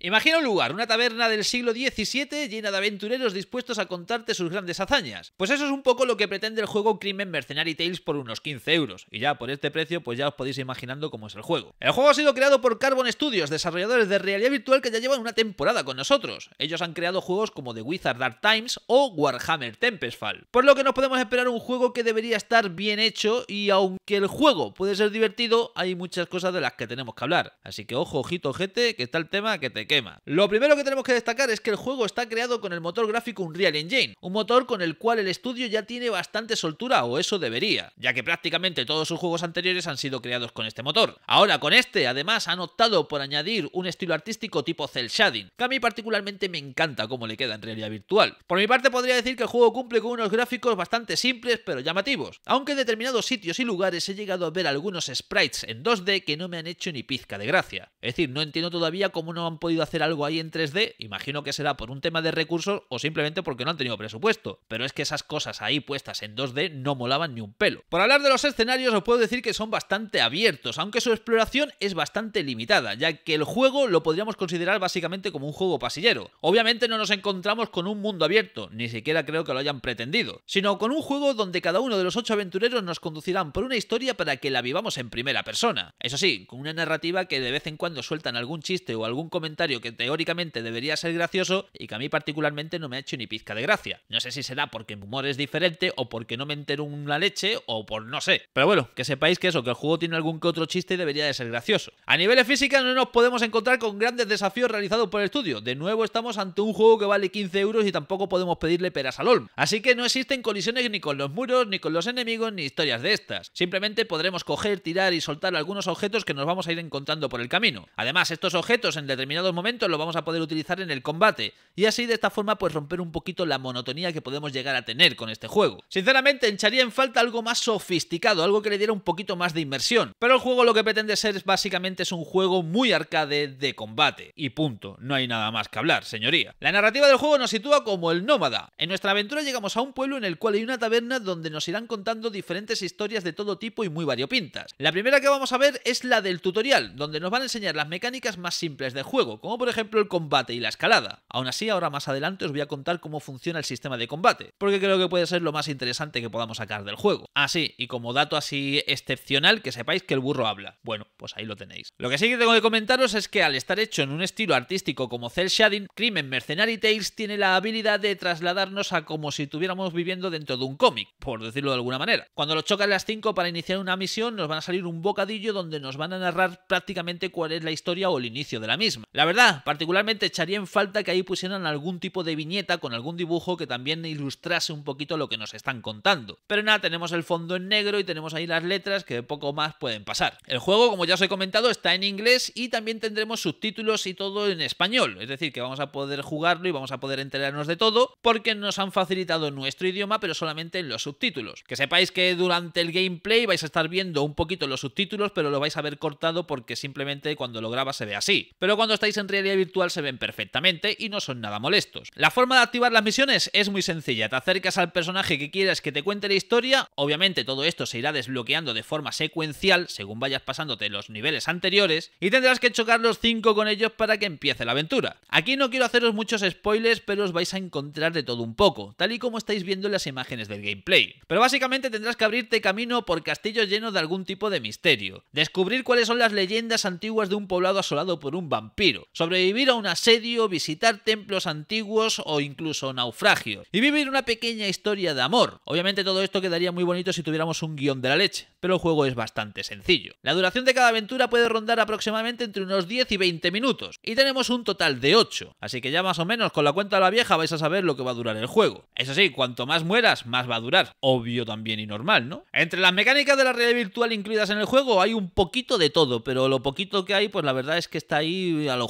Imagina un lugar, una taberna del siglo XVII llena de aventureros dispuestos a contarte sus grandes hazañas. Pues eso es un poco lo que pretende el juego Crimen Mercenary Tales por unos 15 euros. Y ya por este precio, pues ya os podéis imaginando cómo es el juego. El juego ha sido creado por Carbon Studios, desarrolladores de realidad virtual que ya llevan una temporada con nosotros. Ellos han creado juegos como The Wizard Dark Times o Warhammer Tempestfall. Por lo que nos podemos esperar un juego que debería estar bien hecho y aunque el juego puede ser divertido, hay muchas cosas de las que tenemos que hablar. Así que ojo, ojito, ojete, que está el tema que te quema. Lo primero que tenemos que destacar es que el juego está creado con el motor gráfico Unreal Engine, un motor con el cual el estudio ya tiene bastante soltura, o eso debería, ya que prácticamente todos sus juegos anteriores han sido creados con este motor. Ahora, con este, además, han optado por añadir un estilo artístico tipo cel shading, que a mí particularmente me encanta cómo le queda en realidad virtual. Por mi parte, podría decir que el juego cumple con unos gráficos bastante simples pero llamativos, aunque en determinados sitios y lugares he llegado a ver algunos sprites en 2D que no me han hecho ni pizca de gracia. Es decir, no entiendo todavía cómo no han podido hacer algo ahí en 3D, imagino que será por un tema de recursos o simplemente porque no han tenido presupuesto. Pero es que esas cosas ahí puestas en 2D no molaban ni un pelo. Por hablar de los escenarios os puedo decir que son bastante abiertos, aunque su exploración es bastante limitada, ya que el juego lo podríamos considerar básicamente como un juego pasillero. Obviamente no nos encontramos con un mundo abierto, ni siquiera creo que lo hayan pretendido, sino con un juego donde cada uno de los ocho aventureros nos conducirán por una historia para que la vivamos en primera persona. Eso sí, con una narrativa que de vez en cuando sueltan algún chiste o algún comentario que teóricamente debería ser gracioso y que a mí particularmente no me ha hecho ni pizca de gracia. No sé si será porque mi humor es diferente o porque no me entero una leche o por no sé. Pero bueno, que sepáis que eso, que el juego tiene algún que otro chiste y debería de ser gracioso. A niveles físicas no nos podemos encontrar con grandes desafíos realizados por el estudio. De nuevo estamos ante un juego que vale 15 euros y tampoco podemos pedirle peras al olmo. Así que no existen colisiones ni con los muros, ni con los enemigos, ni historias de estas. Simplemente podremos coger, tirar y soltar algunos objetos que nos vamos a ir encontrando por el camino. Además, estos objetos en determinados momento lo vamos a poder utilizar en el combate, y así de esta forma pues romper un poquito la monotonía que podemos llegar a tener con este juego. Sinceramente, echaría en falta algo más sofisticado, algo que le diera un poquito más de inmersión, pero el juego lo que pretende ser es básicamente es un juego muy arcade de combate, y punto, no hay nada más que hablar, señoría. La narrativa del juego nos sitúa como el nómada. En nuestra aventura llegamos a un pueblo en el cual hay una taberna donde nos irán contando diferentes historias de todo tipo y muy variopintas. La primera que vamos a ver es la del tutorial, donde nos van a enseñar las mecánicas más simples del juego, como por ejemplo el combate y la escalada. Aún así, ahora más adelante os voy a contar cómo funciona el sistema de combate, porque creo que puede ser lo más interesante que podamos sacar del juego. Ah, sí, y como dato así excepcional, que sepáis que el burro habla. Bueno, pues ahí lo tenéis. Lo que sí que tengo que comentaros es que al estar hecho en un estilo artístico como Cell Shading, Crimen Mercenary Tales tiene la habilidad de trasladarnos a como si estuviéramos viviendo dentro de un cómic, por decirlo de alguna manera. Cuando lo chocan las 5 para iniciar una misión, nos van a salir un bocadillo donde nos van a narrar prácticamente cuál es la historia o el inicio de la misma. La verdad particularmente echaría en falta que ahí pusieran algún tipo de viñeta con algún dibujo que también ilustrase un poquito lo que nos están contando. Pero nada, tenemos el fondo en negro y tenemos ahí las letras que poco más pueden pasar. El juego, como ya os he comentado, está en inglés y también tendremos subtítulos y todo en español. Es decir, que vamos a poder jugarlo y vamos a poder enterarnos de todo porque nos han facilitado nuestro idioma, pero solamente en los subtítulos. Que sepáis que durante el gameplay vais a estar viendo un poquito los subtítulos, pero lo vais a ver cortado porque simplemente cuando lo graba se ve así. Pero cuando estáis en realidad virtual se ven perfectamente y no son nada molestos. La forma de activar las misiones es muy sencilla, te acercas al personaje que quieras que te cuente la historia, obviamente todo esto se irá desbloqueando de forma secuencial según vayas pasándote los niveles anteriores y tendrás que chocar los 5 con ellos para que empiece la aventura. Aquí no quiero haceros muchos spoilers pero os vais a encontrar de todo un poco, tal y como estáis viendo en las imágenes del gameplay. Pero básicamente tendrás que abrirte camino por castillos llenos de algún tipo de misterio, descubrir cuáles son las leyendas antiguas de un poblado asolado por un vampiro, sobrevivir a un asedio, visitar templos antiguos o incluso naufragios, y vivir una pequeña historia de amor. Obviamente todo esto quedaría muy bonito si tuviéramos un guión de la leche, pero el juego es bastante sencillo. La duración de cada aventura puede rondar aproximadamente entre unos 10 y 20 minutos, y tenemos un total de 8, así que ya más o menos con la cuenta de la vieja vais a saber lo que va a durar el juego. Eso sí, cuanto más mueras, más va a durar, obvio también y normal, ¿no? Entre las mecánicas de la realidad virtual incluidas en el juego hay un poquito de todo, pero lo poquito que hay, pues la verdad es que está ahí a lo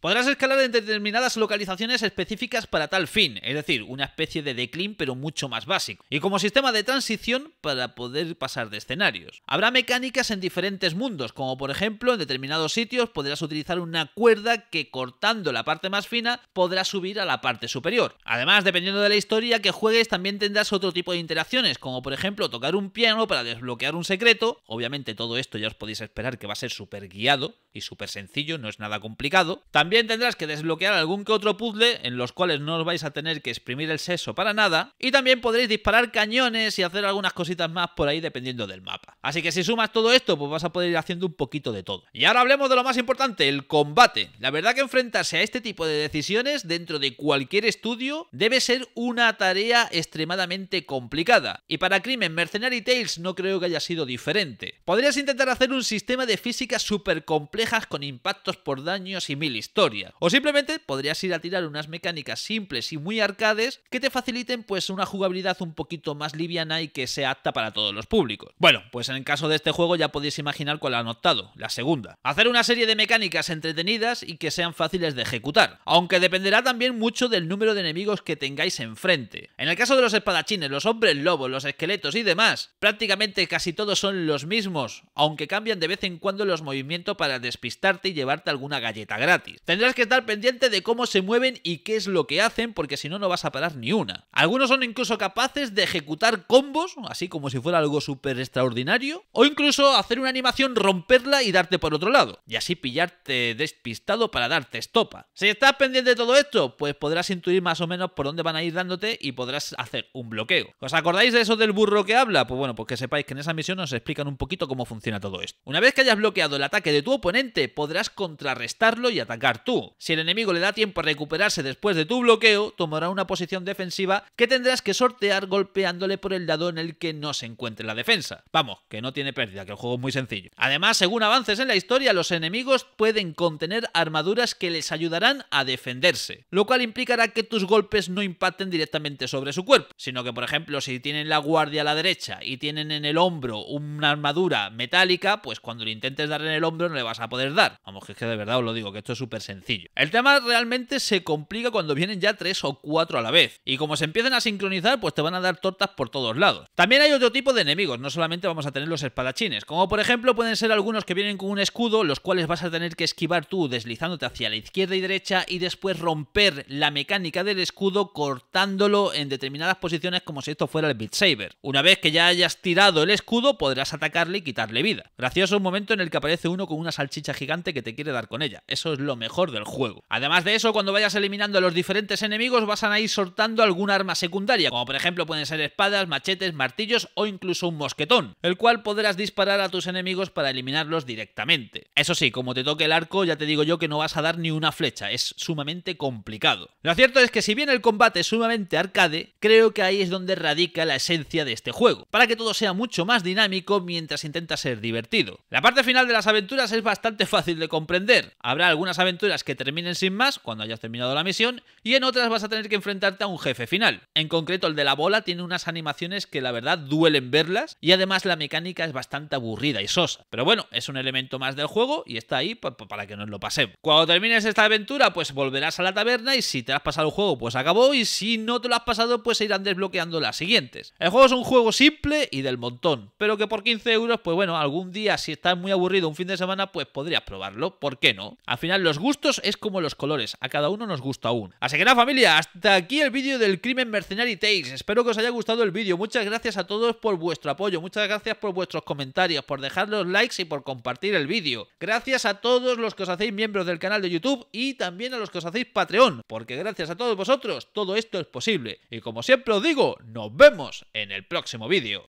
Podrás escalar en determinadas localizaciones específicas para tal fin, es decir, una especie de declin pero mucho más básico, y como sistema de transición para poder pasar de escenarios. Habrá mecánicas en diferentes mundos, como por ejemplo en determinados sitios podrás utilizar una cuerda que cortando la parte más fina podrás subir a la parte superior. Además, dependiendo de la historia que juegues, también tendrás otro tipo de interacciones, como por ejemplo tocar un piano para desbloquear un secreto. Obviamente todo esto ya os podéis esperar que va a ser súper guiado y súper sencillo, no es nada complicado también tendrás que desbloquear algún que otro puzzle en los cuales no os vais a tener que exprimir el sexo para nada. Y también podréis disparar cañones y hacer algunas cositas más por ahí dependiendo del mapa. Así que si sumas todo esto, pues vas a poder ir haciendo un poquito de todo. Y ahora hablemos de lo más importante, el combate. La verdad que enfrentarse a este tipo de decisiones dentro de cualquier estudio debe ser una tarea extremadamente complicada. Y para Crimen Mercenary Tales no creo que haya sido diferente. Podrías intentar hacer un sistema de físicas súper complejas con impactos por daños y mil historias. O simplemente podrías ir a tirar unas mecánicas simples y muy arcades que te faciliten pues una jugabilidad un poquito más liviana y que sea apta para todos los públicos. Bueno, pues en el caso de este juego ya podéis imaginar cuál han optado, la segunda. Hacer una serie de mecánicas entretenidas y que sean fáciles de ejecutar, aunque dependerá también mucho del número de enemigos que tengáis enfrente. En el caso de los espadachines, los hombres lobos, los esqueletos y demás, prácticamente casi todos son los mismos, aunque cambian de vez en cuando los movimientos para despistarte y llevarte alguna galleta gratis. Tendrás que estar pendiente de cómo se mueven y qué es lo que hacen, porque si no, no vas a parar ni una. Algunos son incluso capaces de ejecutar combos, así como si fuera algo súper extraordinario, o incluso hacer una animación, romperla y darte por otro lado, y así pillarte despistado para darte estopa. Si estás pendiente de todo esto, pues podrás intuir más o menos por dónde van a ir dándote y podrás hacer un bloqueo. ¿Os acordáis de eso del burro que habla? Pues bueno, porque que sepáis que en esa misión os explican un poquito cómo funciona todo esto. Una vez que hayas bloqueado el ataque de tu oponente, podrás contrarrestarlo y atacar tú. Si el enemigo le da tiempo a recuperarse después de tu bloqueo, tomará una posición defensiva que tendrás que sortear golpeándole por el lado en el que no se encuentre la defensa. Vamos, que no tiene pérdida, que el juego es muy sencillo. Además, según avances en la historia, los enemigos pueden contener armaduras que les ayudarán a defenderse, lo cual implicará que tus golpes no impacten directamente sobre su cuerpo, sino que, por ejemplo, si tienen la guardia a la derecha y tienen en el hombro una armadura metálica, pues cuando le intentes dar en el hombro no le vas a poder dar. Vamos, que es que de verdad os lo digo, que esto es súper sencillo. El tema realmente se complica cuando vienen ya tres o cuatro a la vez, y como se empiezan a sincronizar, pues te van a dar tortas por todos lados. También hay otro tipo de enemigos, no solamente vamos a tener los espadachines, como por ejemplo pueden ser algunos que vienen con un escudo, los cuales vas a tener que esquivar tú deslizándote hacia la izquierda y derecha y después romper la mecánica del escudo cortándolo en determinadas posiciones como si esto fuera el Beat Saber. Una vez que ya hayas tirado el escudo, podrás atacarle y quitarle vida. Gracioso un momento en el que aparece uno con una salchicha gigante que te quiere dar con ella. Eso lo mejor del juego. Además de eso, cuando vayas eliminando a los diferentes enemigos vas a ir soltando algún arma secundaria, como por ejemplo pueden ser espadas, machetes, martillos o incluso un mosquetón, el cual podrás disparar a tus enemigos para eliminarlos directamente. Eso sí, como te toque el arco, ya te digo yo que no vas a dar ni una flecha, es sumamente complicado. Lo cierto es que si bien el combate es sumamente arcade, creo que ahí es donde radica la esencia de este juego, para que todo sea mucho más dinámico mientras intenta ser divertido. La parte final de las aventuras es bastante fácil de comprender, habrá algún unas aventuras que terminen sin más cuando hayas terminado la misión y en otras vas a tener que enfrentarte a un jefe final. En concreto el de la bola tiene unas animaciones que la verdad duelen verlas y además la mecánica es bastante aburrida y sosa. Pero bueno, es un elemento más del juego y está ahí para que nos lo pasemos. Cuando termines esta aventura pues volverás a la taberna y si te has pasado el juego pues acabó y si no te lo has pasado pues se irán desbloqueando las siguientes. El juego es un juego simple y del montón, pero que por 15 euros pues bueno, algún día si estás muy aburrido un fin de semana pues podrías probarlo, ¿por qué no? final los gustos es como los colores, a cada uno nos gusta aún. Así que la familia, hasta aquí el vídeo del Crimen Mercenary Tales. Espero que os haya gustado el vídeo. Muchas gracias a todos por vuestro apoyo, muchas gracias por vuestros comentarios, por dejar los likes y por compartir el vídeo. Gracias a todos los que os hacéis miembros del canal de YouTube y también a los que os hacéis Patreon, porque gracias a todos vosotros todo esto es posible. Y como siempre os digo, nos vemos en el próximo vídeo.